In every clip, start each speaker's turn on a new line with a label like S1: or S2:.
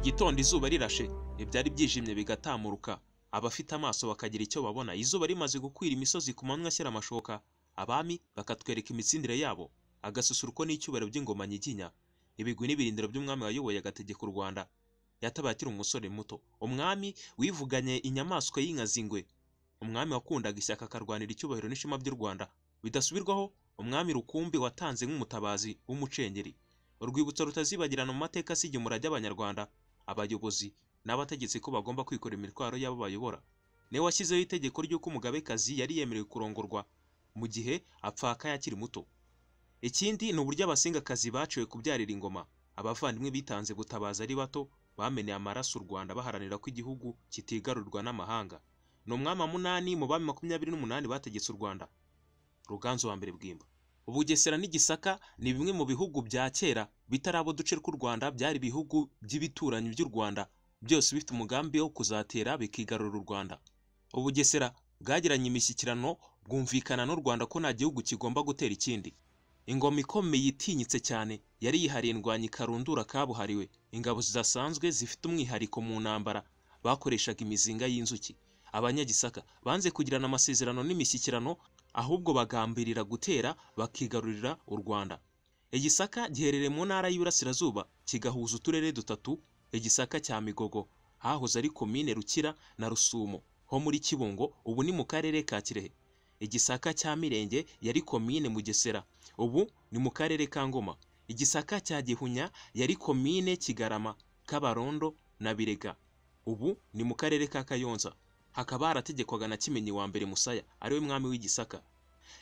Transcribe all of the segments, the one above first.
S1: igitondo izuba rirashe ibyari byijimye bigatamuruka abafite amaso bakagira icyo babona izuba rimaze gukwira imisozi ku manywa ashyira amashoka abami bakatwereka imitsindire yabo agasusuruko n'icyubahiro by'ingoma nyiginya ibigwi n'ibirindiro by'umwami wayoboye agategeka u rwanda yatabakira umusore muto umwami wivuganye inyamaswa y'inkazi umwami wakundaga ishyaka akarwanira icyubahiro n'ishema by'u rwanda bidasubirwaho umwami rukumbi watanze nk'umutabazi w'umucengeri urwibutso rutazibagirana mu mateka asiga umurage abanyarwanda abayobozi n'abategetsi ko bagomba kwikora imitwaro y'abo bayobora niwe washyizeho itegeko ry'uko umugabekazi yari yemerewe kurongorwa mu gihe apfakaye akiri muto ikindi ni uburyo abasingakazi baciwe kubyarira ingoma abavandimwe bitanze gutabaza ari bato bameneye amaraso u rwanda baharanira ko igihugu kitigarurwa n'amahanga ni umwami munani mu bami makumyabiri n'umunani bategetse u rwanda Ruganzo wa mbere bwimba Bugesera n’igisaka ni bimwe mu bihugu bya kera bitaraba uduce tw'u Rwanda byari ibihugu by'ibituranyi by'u Rwanda byose bifite umugambi wo kuzatera bikigarura u Rwanda. ubugesera bwagiranye imishyikirano bwumvikana n'u Rwanda ko nta gihugu kigomba gutera ikindi. Ingoma ikomeye itinyitse cyane yari yihariye indwanyi karundura kabuhariwe, ingabo zidasanzwe zifite umwihariko mu ntambara bakoreshaga imizinga y'inzuki. Abanyagisaka banze kugirana amasezerano n'imishyikirano ahubwo bagambirira gutera bakigarurira u Rwanda igisaka giherereye mu ntara y'Iburasirazuba kigahuza uturere dutatu igisaka cya Migogo hahoze ari komine Rukira na Rusumo ho muri Kibungo ubu ni mu karere ka Kirehe igisaka cya Mirenge yari komine Mugesera ubu ni mu karere ka Ngoma igisaka cya Gihunya yari komine Kigarama Kabarondo na Birega ubu ni mu karere ka Kayonza hakaba harategekwaga na kimenyi wa mbere musaya ariwe mwami w'igisaka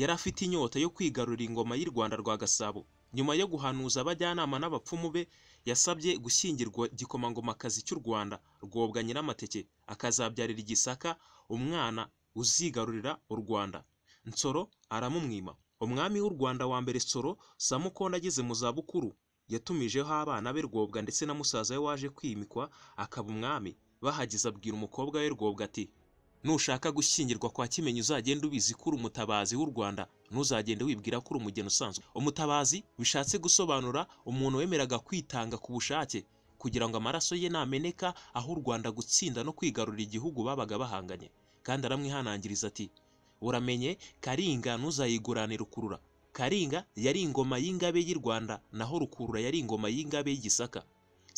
S1: yari afite inyota yo kwigarurira ingoma y'u rwanda rwa gasabo nyuma yo guhanuza abajyanama n'abapfumu be yasabye gushyingirwa igikomangomakazi cy'u rwanda rwobwa nyiramateke akazabyarira igisaka umwana uzigarurira u rwanda nsoro aramumwima umwami w'u rwanda wa mbere nsoro samukonda ageze mu zabukuru yatumijeho abana be rwobwa ndetse na musaza we waje kwimikwa akaba umwami bahageze abwira umukobwa we rwobwa ati nushaka gushyingirwa kwa kimenyi uzagenda ubizi ko uri umutabazi w'u rwanda ntuzagende wibwira ko uri umugeni usanzwe umutabazi bishatse gusobanura umuntu wemeraga kwitanga ku bushake kugira ngo amaraso ye nameneka aho u rwanda gutsinda no kwigarurira igihugu babaga bahanganye kandi aramwihanangiriza ati uramenye karinga ntuzayigurane rukurura karinga yari ingoma y'ingabe y’i rwanda naho rukurura yari ingoma y'ingabe y'igisaka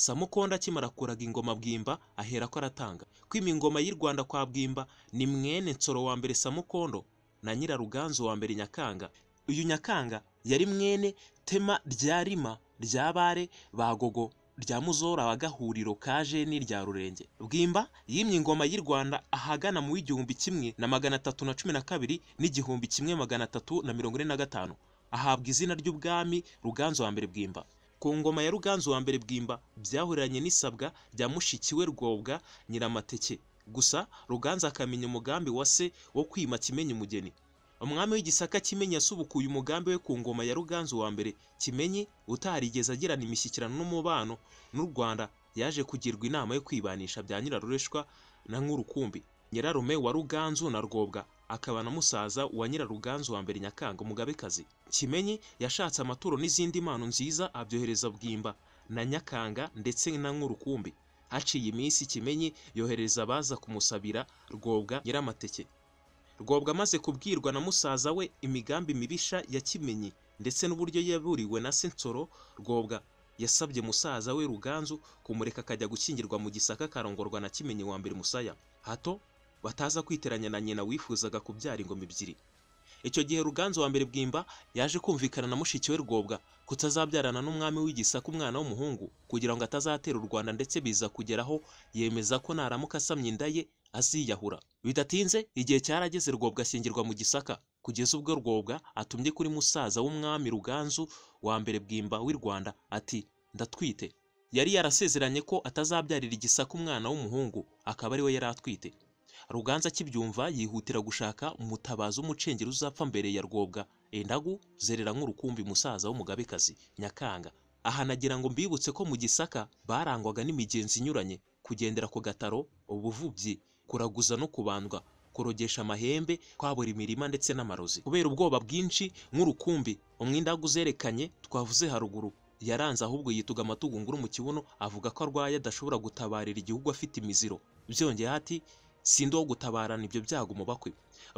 S1: Samukondo akimara kuraga ingoma Bwimba aherako aratanga. Kwima ingoma y'i Rwanda kwa Bwimba ni mwene Nsoro wa mbere Samukondo na Nyiraruganzu wa mbere Nyakanga. Uyu Nyakanga yari mwene Tema rya Rima rya Bare ba Gogo rya Muzora wa Gahuriro ka Jeni rya Rurenge. Bwimba yimye ingoma y'i Rwanda ahagana mu w'igihumbi kimwe na magana atatu na cumi na kabiri n'igihumbi kimwe magana atatu na mirongo ine na gatanu. Ahabwa izina ry'ubwami Ruganzu wa mbere Bwimba. ku ngoma ya ruganzu wa mbere bwimba byahuriranye n'isabwa rya mushiki we rwobwa nyiramateke gusa ruganzu akamenya umugambi wa se wo kwima kimenyi umugeni umwami w'igisaka kimenyi yasubukuye umugambi we ku ngoma ya ruganzu wa mbere kimenyi utarigeze agirana imishyikirano n'umubano n'u rwanda yaje kugirwa inama yo kwibanisha bya nyirarureshwa na nkurukumbi nyirarume wa ruganzu na rwobwa akaba na musaza wa nyiraruganzu wa mbere nyakanga umugabekazi kimenyi yashatse amaturo n'izindi mpano nziza abyohereza bwimba na nyakanga ndetse na nkurukumbi haciye iminsi kimenyi yohereza abaza kumusabira rwobwa nyiramateke rwobwa amaze kubwirwa na musaza we imigambi mibisha ya kimenyi ndetse n'uburyo yaburiwe na sensoro rwobwa yasabye musaza we ruganzu kumureka akajya gukingirwa mu gisaka akarongorwa na kimenyi wa mbere musaya hato bataza kwiteranya na nyina wifuzaga kubyara ingoma ebyiri icyo gihe ruganzu wa mbere bwimba yaje kumvikana na mushiki we rwobwa kutazabyarana n'umwami w'igisaka umwana w'umuhungu kugira ngo atazatera u rwanda ndetse biza kugeraho yemeza ko naramuka asamye inda ye aziyahura bidatinze igihe cyarageze rwobwa ashyingirwa mu gisaka kugeza ubwo rwobwa atumye kuri musaza w'umwami ruganzu wa mbere bwimba w'i rwanda ati ndatwite yari yarasezeranye ko atazabyarira igisaka umwana w'umuhungu akaba ari we yari atwite ruganza kibyumva yihutira gushaka umutabazi w'umucengeri uzapfa mbere ya rwobwa endagu zerera nk'urukumbi musaza w'umugabekazi nyakanga aha nagira ngo mbibutse ko mu gisaka barangwaga n'imigenzi inyuranye kugendera ku gataro ubuvubyi kuraguza no kubandwa kurogesha amahembe kwabura imirima ndetse n'amarozi kubera ubwoba bwinshi nk'urukumbi umwindagu zerekanye twavuze haruguru yaranze ahubwo yituga amatugu mu kibuno avuga ko arwaye adashobora gutabarira igihugu afite imiziro byongeyeho ati si ndi uwo gutabarana ibyo byago umubakwe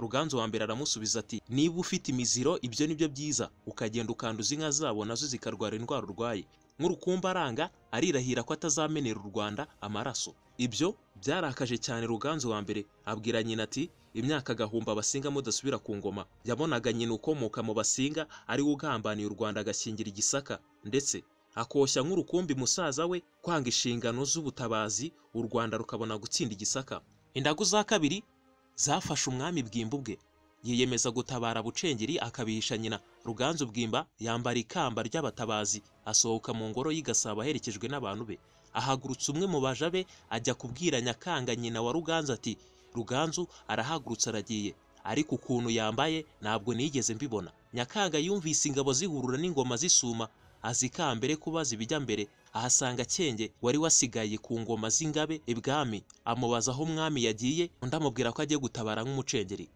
S1: ruganzu wa mbere aramusubiza ati niba ufite imiziro ibyo ni byo byiza ukagenda ukanduza inka zabo nazo zikarwara indwara urwaye nk'urukumbaranga arirahira ko atazamenera u rwanda amaraso ibyo byarakaje cyane ruganzu wa mbere abwira nyina ati imyaka agahumba abasinga mudasubira ku ngoma yabonaga nyina ukomoka mu basinga ariwe ugambaniye u rwanda agashingira igisaka ndetse akoshya nk'urukumbi musaza we kwanga inshingano z'ubutabazi u rwanda rukabona gutsinda igisaka indagu za kabiri zafashe umwami bwimba ubwe yiyemeza gutabara bucengeri akabihisha nyina ruganzu bwimba yambara ikamba ry'abatabazi asohoka mu ngoro yigasaba aherekejwe n'abantu be ahagurutsa umwe mu baja be ajya kubwira nyakanga nyina wa ruganzu ati ruganzu arahagurutse aragiye ariko ukuntu yambaye ntabwo nigeze mbibona nyakanga yumvise ingabo zihurura n'ingoma zisuma azikambere kuba zibijya mbere ahasanga akenge wari wasigaye ku ngoma z'ingabe ibwami amubaza aho umwami yagiye undi amubwira ko agiye gutabara nk'umucengeri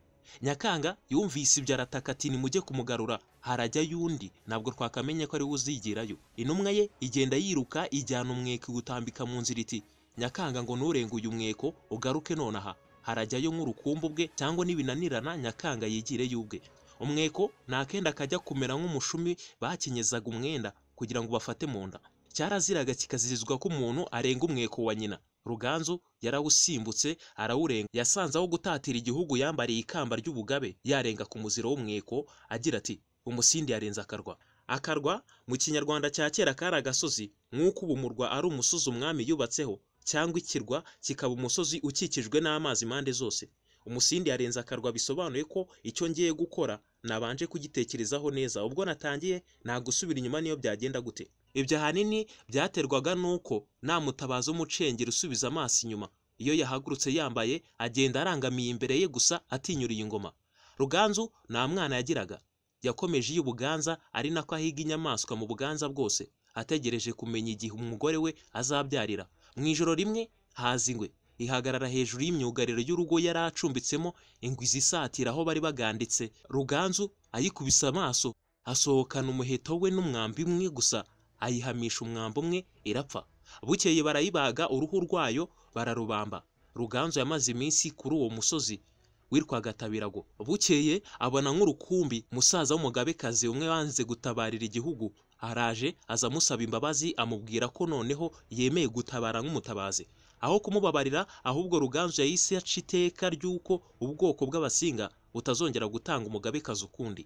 S1: nyakanga yumvise ibyo arataka ati nimujye kumugarura harajya y’undi ntabwo twakamenye ko ariwe uzigirayo intumwa ye igenda yiruka ijyana umweko gutambika mu nzira iti nyakanga ngo nturenge uyu mweko ugaruke nonaha harajyayo nk'urukumbu bwe cyangwa n'ibinanirana nyakanga yigire y’ubwe. umweko ni akenda kajya kumera nk'umushumi bakenyezaga umwenda kugira ngo bafate mu nda cyaraziraga kikazirizwa ko umuntu arenga umweko wa nyina ruganzu yarawusimbutse arawurenga yasanze aho gutatira igihugu yambariye ikamba ry'ubugabe yarenga ku muziro w'umweko agira ati umusindi yarenze akarwa akarwa mu kinyarwanda cya kera kari agasozi nk'uko ubu umurwa ari umusozi umwami yubatseho cyangwa ikirwa kikaba umusozi ukikijwe n'amazi impande zose umusindi yarenze akarwa bisobanuye ko icyo ngiye gukora nabanje kugitekerezaho neza ubwo natangiye nagusubira inyuma niyo byagenda gute ibyo ahanini byaterwaga n'uko nta mutabazi w'umucengeri usubiza amaso inyuma iyo yahagurutse yambaye agenda arangamiye imbere ye gusa atinyuriye ingoma ruganzu nta mwana yagiraga yakomeje iyo ubuganza ari nako ahiga inyamaswa mu buganza bwose ategereje kumenya igihe umugore we azabyarira mu ijoro rimwe haza ingwe ihagarara hejuru y'imyugariro y'urugo yari acumbitsemo ingwe zisatira aho bari baganditse ruganzu ayikubise amaso asohokana umuheto we n'umwambi umwe gusa ayihamisha umwambi umwe irapfa bukeye barayibaga uruhu rwayo bararubamba ruganzu yamaze iminsi kuri uwo musozi witwaga tabirago bukeye abona nk'urukumbi musaza w'umugabekazi umwe wanze gutabarira igihugu araje aza amusaba imbabazi amubwira ko noneho yemeye gutabara nk'umutabazi aho kumubabarira ahubwo ruganzu yahise aca iteka ry'uko ubwoko bw'abasinga butazongera gutanga umugabekazi ukundi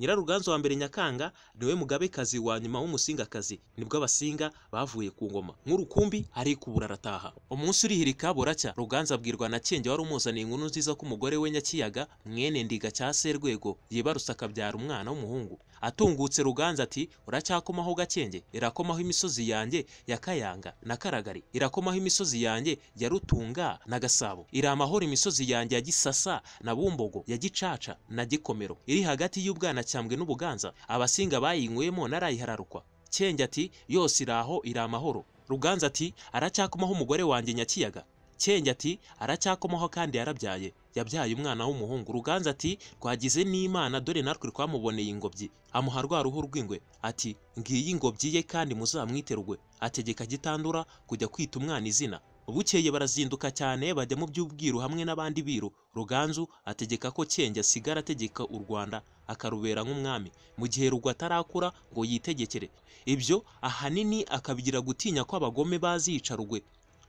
S1: nyiraruganzu wa mbere nyakanga niwe mugabekazi wa nyuma w'umusingakazi nibwo abasinga bavuye ku ngoma nk'urukumbi arikubura arataha umunsi urihirika buracya ruganzu abwirwa na cyenge wari umuzaniye inkuru nziza ko umugore we nyakiyaga mwene ndiga cya serwego yibarutse akabyara umwana w'umuhungu atungutse ruganza ati uracyakomaho gakenge irakomaho imisozi yanjye yakayanga, kayanga na karagari irakomaho imisozi yanjye ya rutunga na gasabo iri amahoro imisozi yanjye ya gisasa na bumbogo ya gicaca na gikomero iri hagati y'ubwanacyambwe n'ubuganza abasinga bayinywemo narayihararukwa. cyenge ati yose iraho iri amahoro ruganza ati aracyakomaho umugore wanjye nyakiyaga cyenge ati aracyakomaho kandi yarabyaye yabyaye umwana w'umuhungu ruganza ati twagize n'imana dore natwe twamuboneye ingobyi amuha rwa ruhu rw'ingwe ati ngiyi ingobyi ye kandi muzamwite rugwe ategeka gitandura kujya kwita umwana izina bukeye barazinduka cyane bajya mu by'ubwiru hamwe n'abandi biru ruganzu ategeka ko cyenge asigara ategeka u rwanda akarubera nk'umwami mu gihe rugwe atarakura ngo yitegekere ibyo ahanini akabigira gutinya ko abagome bazica rugwe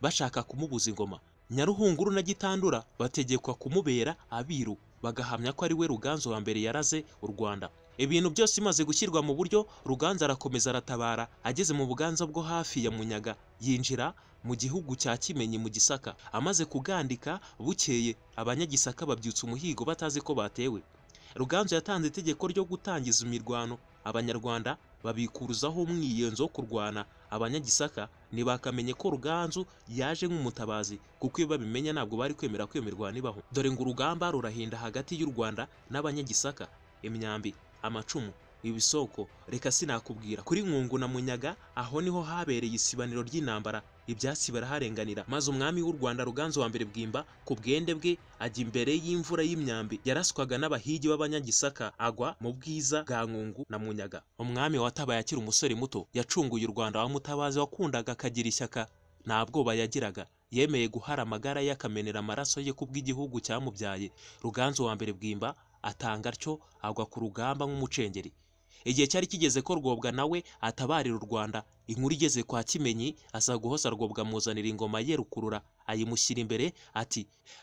S1: bashaka kumubuza ingoma nyaruhunguru na gitandura bategekwa kumubera abiru bagahamya ko ari we Ruganzo wa mbere yaraze u rwanda ibintu byose imaze gushyirwa mu buryo ruganzu arakomeza aratabara ageze mu buganza bwo hafi ya munyaga yinjira mu gihugu cya kimenyi mu gisaka amaze kugandika bukeye abanyagisaka babyutse umuhigo batazi ko batewe ruganzu yatanze itegeko ryo gutangiza imirwano abanyarwanda babikuruzaho umwiyenzo wo kurwana abanyagisaka ntibakamenye ko ruganzu yaje nk'umutabazi kuko iyo babimenya ntabwo bari kwemera kwemerwa nibaho dore ngo urugamba rurahinda hagati y'u rwanda n'abanyagisaka imyambi amacumu ibisoko reka sinakubwira kuri nkungu na munyaga aho niho habereye isibaniro ry'intambara ibyatsi baraharenganira maze umwami w'u rwanda ruganzu wa mbere bwimba ku bwende bwe ajya imbere y'imvura y'imyambi yaraswaga n'abahigi b'abanyagisaka agwa mu bwiza bwa nkungu na munyaga umwami watabaye akiri umusore muto yacunguye u rwanda wa mutabazi wakundaga akagira ishyaka nta bwoba yagiraga yemeye guhara amagara ye akamenera amaraso ye kubw'igihugu cyamubyaye ruganzu wa mbere bwimba atanga atyo agwa ku rugamba nk'umucengeri igihe cyari kigeze ko rwobwa nawe atabarira u rwanda inkuru igeze kwa kimenyi aza guhoza rwobwa amuzanira ingoma ye rukurura ayimushyira imbere ati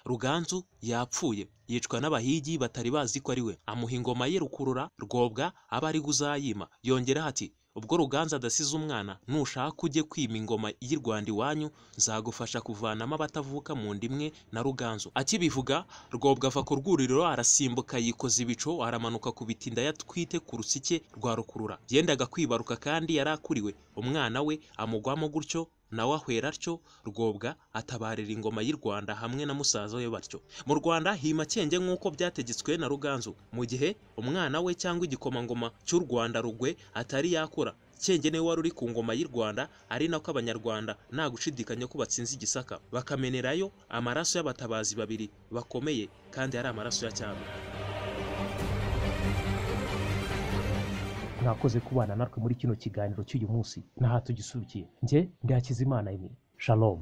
S1: ruganzu yapfuye yicwa n'abahigi batari bazi ko ari we amuha ingoma ye rukurura rwobwa aba ari uzayima yongeraho ati ubwo ruganza adasize umwana nushaka ujye kwima ingoma y'i rwanda iwanyu nzagufasha kuvanamo abatavuka mu nda imwe na ruganzu akibivuga rwobwa ava ku rwuriro arasimbuka yikoza ibico aramanuka ku bitinda yatwite ku rusike rwa rukurura yendaga kwibaruka kandi yarakuriwe umwana we amugwamo gutyo nawe ahwera atyo rwobwa atabarira ingoma y'u rwanda hamwe na musaza we batyo mu rwanda hima cyenge nk'uko byategetswe na ruganzu mu gihe umwana we cyangwa igikomangoma cy'u rwanda rugwe atari yakura cyenge niwe wari uri ku ngoma y'u rwanda ari nako abanyarwanda nta gushidikanya ko batsinze igisaka bakamenerayo amaraso y'abatabazi babiri bakomeye kandi ari amaraso ya cyami mwakoze kubana natwe muri kino kiganiro cy'uyu munsi n'aha tugisubikiye nge imana imwe shalom